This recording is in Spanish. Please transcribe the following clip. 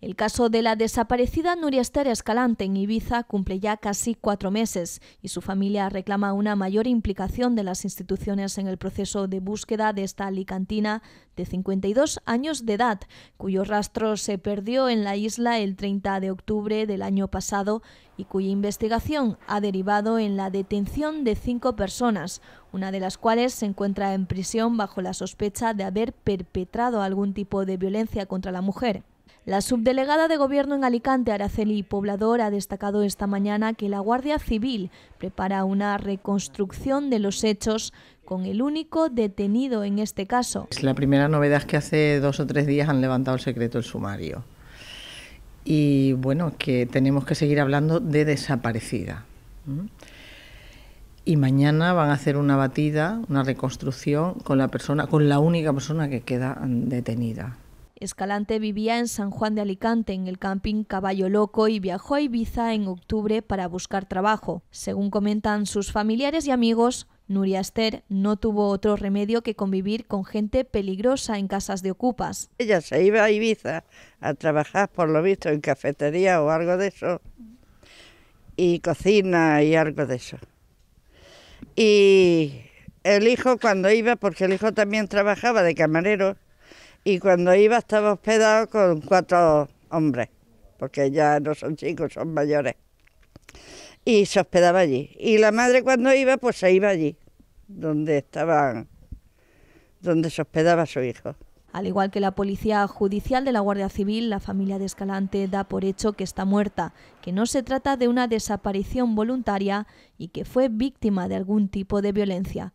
El caso de la desaparecida Nuria Esther Escalante en Ibiza cumple ya casi cuatro meses y su familia reclama una mayor implicación de las instituciones en el proceso de búsqueda de esta alicantina de 52 años de edad, cuyo rastro se perdió en la isla el 30 de octubre del año pasado y cuya investigación ha derivado en la detención de cinco personas, una de las cuales se encuentra en prisión bajo la sospecha de haber perpetrado algún tipo de violencia contra la mujer. La subdelegada de Gobierno en Alicante, Araceli Poblador, ha destacado esta mañana que la Guardia Civil prepara una reconstrucción de los hechos con el único detenido en este caso. Es La primera novedad es que hace dos o tres días han levantado el secreto del sumario. Y bueno, que tenemos que seguir hablando de desaparecida. Y mañana van a hacer una batida, una reconstrucción con la persona, con la única persona que queda detenida. Escalante vivía en San Juan de Alicante, en el camping Caballo Loco, y viajó a Ibiza en octubre para buscar trabajo. Según comentan sus familiares y amigos, Nuria Esther no tuvo otro remedio que convivir con gente peligrosa en casas de ocupas. Ella se iba a Ibiza a trabajar, por lo visto, en cafetería o algo de eso, y cocina y algo de eso. Y el hijo cuando iba, porque el hijo también trabajaba de camarero, y cuando iba estaba hospedado con cuatro hombres, porque ya no son chicos, son mayores. Y se hospedaba allí. Y la madre cuando iba, pues se iba allí, donde estaban, donde se hospedaba su hijo. Al igual que la policía judicial de la Guardia Civil, la familia de Escalante da por hecho que está muerta, que no se trata de una desaparición voluntaria y que fue víctima de algún tipo de violencia.